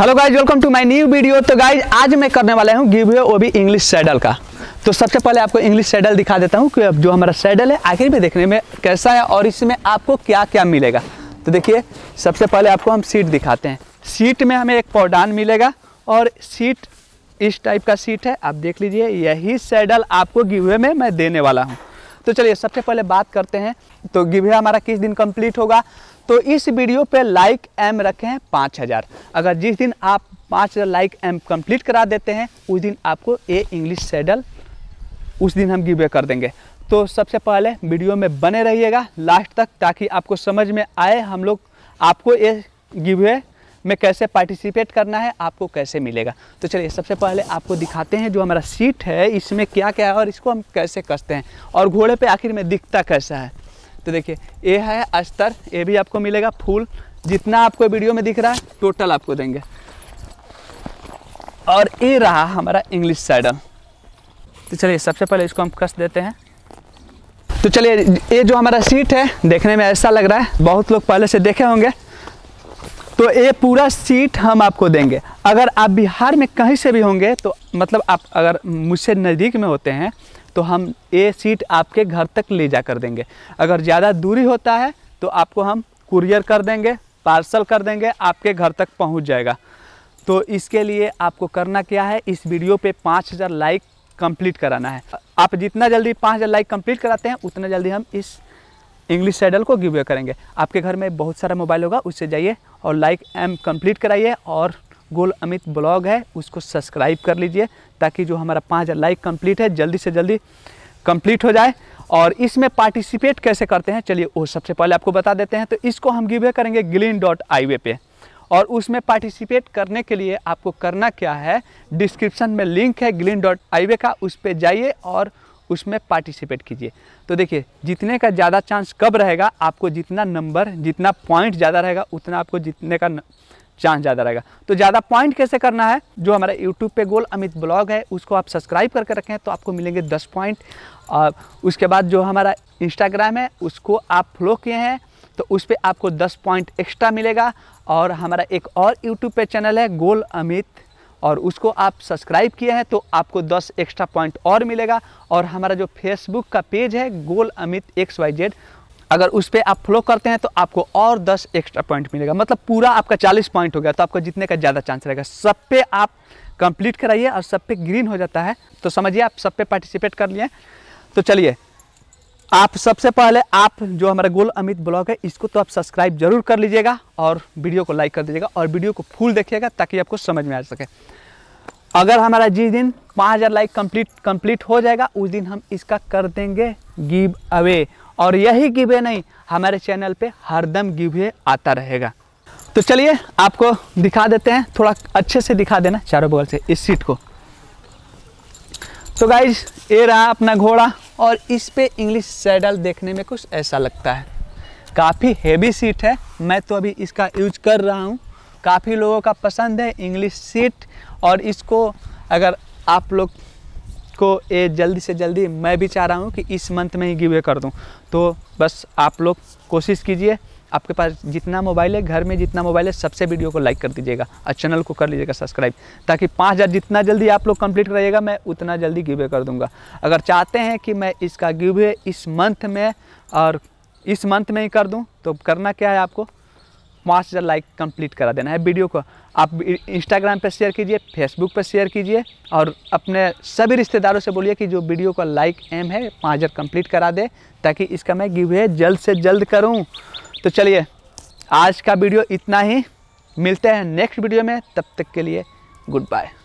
hello guys welcome to my new video तो guys आज मैं करने वाला हूँ गिव ओ भी इंग्लिश सैडल का तो सबसे पहले आपको इंग्लिश सैडल दिखा देता हूँ कि जो हमारा सैडल है आखिर में देखने में कैसा है और इसमें आपको क्या क्या मिलेगा तो देखिए सबसे पहले आपको हम सीट दिखाते हैं सीट में हमें एक पौडान मिलेगा और सीट इस टाइप का सीट है आप देख लीजिए यही सैडल आपको गिवे में मैं देने वाला हूँ तो चलिए सबसे पहले बात करते हैं तो गिवे हमारा किस दिन कंप्लीट होगा तो इस वीडियो पे लाइक एम रखें पाँच हज़ार अगर जिस दिन आप पाँच हज़ार लाइक एम कंप्लीट करा देते हैं उस दिन आपको ए इंग्लिश सैडल उस दिन हम गिवे कर देंगे तो सबसे पहले वीडियो में बने रहिएगा लास्ट तक ताकि आपको समझ में आए हम लोग आपको ये गिवे में कैसे पार्टिसिपेट करना है आपको कैसे मिलेगा तो चलिए सबसे पहले आपको दिखाते हैं जो हमारा सीट है इसमें क्या क्या है और इसको हम कैसे कसते हैं और घोड़े पर आखिर में दिखता कैसा है तो देखिए ये है अस्तर ये भी आपको मिलेगा फूल जितना आपको वीडियो में दिख रहा है टोटल आपको देंगे और ये रहा हमारा इंग्लिश साइडल तो चलिए सबसे पहले इसको हम कस देते हैं तो चलिए ये जो हमारा सीट है देखने में ऐसा लग रहा है बहुत लोग पहले से देखे होंगे तो ये पूरा सीट हम आपको देंगे अगर आप बिहार में कहीं से भी होंगे तो मतलब आप अगर मुझसे नज़दीक में होते हैं तो हम ये सीट आपके घर तक ले जा कर देंगे अगर ज़्यादा दूरी होता है तो आपको हम कुरियर कर देंगे पार्सल कर देंगे आपके घर तक पहुंच जाएगा तो इसके लिए आपको करना क्या है इस वीडियो पे 5000 लाइक कंप्लीट कराना है आप जितना जल्दी 5000 लाइक कंप्लीट कराते हैं उतना जल्दी हम इस इंग्लिश सैडल को गिव करेंगे आपके घर में बहुत सारा मोबाइल होगा उससे जाइए और लाइक एम कंप्लीट कराइए और गोल अमित ब्लॉग है उसको सब्सक्राइब कर लीजिए ताकि जो हमारा पाँच हज़ार लाइक कंप्लीट है जल्दी से जल्दी कंप्लीट हो जाए और इसमें पार्टिसिपेट कैसे करते हैं चलिए वो सबसे पहले आपको बता देते हैं तो इसको हम गिवे करेंगे ग्लिन डॉट हाईवे पे और उसमें पार्टिसिपेट करने के लिए आपको करना क्या है डिस्क्रिप्शन में लिंक है ग्लिन डॉट हाईवे का उस पर जाइए और उसमें पार्टिसिपेट कीजिए तो देखिए जीतने का ज़्यादा चांस कब रहेगा आपको जितना नंबर जितना पॉइंट ज़्यादा रहेगा उतना आपको जीतने का न... चांस ज़्यादा रहेगा तो ज़्यादा पॉइंट कैसे करना है जो हमारा यूट्यूब पे गोल अमित ब्लॉग है उसको आप सब्सक्राइब करके रखें तो आपको मिलेंगे दस पॉइंट और उसके बाद जो हमारा इंस्टाग्राम है उसको आप फॉलो किए हैं तो उस पर आपको दस पॉइंट एक्स्ट्रा मिलेगा और हमारा एक और यूट्यूब पे चैनल है गोल अमित और उसको आप सब्सक्राइब किए हैं तो आपको 10 एक्स्ट्रा पॉइंट और मिलेगा और हमारा जो फेसबुक का पेज है गोल अमित एक्स वाई जेड अगर उस पर आप फॉलो करते हैं तो आपको और 10 एक्स्ट्रा पॉइंट मिलेगा मतलब पूरा आपका 40 पॉइंट हो गया तो आपको जीतने का ज़्यादा चांस रहेगा सब पे आप कंप्लीट कराइए और सब पे ग्रीन हो जाता है तो समझिए आप सब पे पार्टिसिपेट कर लिए तो चलिए आप सबसे पहले आप जो हमारा गोल अमित ब्लॉग है इसको तो आप सब्सक्राइब जरूर कर लीजिएगा और वीडियो को लाइक कर दीजिएगा और वीडियो को फुल देखिएगा ताकि आपको समझ में आ सके अगर हमारा जिस दिन 5000 लाइक कंप्लीट कंप्लीट हो जाएगा उस दिन हम इसका कर देंगे गिव अवे और यही गिवे नहीं हमारे चैनल पे हरदम गिव आता रहेगा तो चलिए आपको दिखा देते हैं थोड़ा अच्छे से दिखा देना चारों बगल से इस सीट को तो गाइज ये रहा अपना घोड़ा और इस पे इंग्लिश सैडल देखने में कुछ ऐसा लगता है काफ़ी हेवी सीट है मैं तो अभी इसका यूज कर रहा हूँ काफ़ी लोगों का पसंद है इंग्लिश सीट और इसको अगर आप लोग को ये जल्दी से जल्दी मैं भी चाह रहा हूँ कि इस मंथ में ही गिवे कर दूँ तो बस आप लोग कोशिश कीजिए आपके पास जितना मोबाइल है घर में जितना मोबाइल है सबसे वीडियो को लाइक कर दीजिएगा और चैनल को कर लीजिएगा सब्सक्राइब ताकि पाँच हज़ार जितना जल्दी आप लोग कंप्लीट करिएगा मैं उतना जल्दी गिवे कर दूंगा अगर चाहते हैं कि मैं इसका गिवे इस मंथ में और इस मंथ में ही कर दूँ तो करना क्या है आपको पाँच हज़ार लाइक कंप्लीट करा देना है वीडियो को आप इंस्टाग्राम पर शेयर कीजिए फेसबुक पर शेयर कीजिए और अपने सभी रिश्तेदारों से बोलिए कि जो वीडियो का लाइक एम है पाँच हज़ार कम्प्लीट करा दे ताकि इसका मैं गिवे जल्द से जल्द करूँ तो चलिए आज का वीडियो इतना ही मिलते हैं नेक्स्ट वीडियो में तब तक के लिए गुड बाय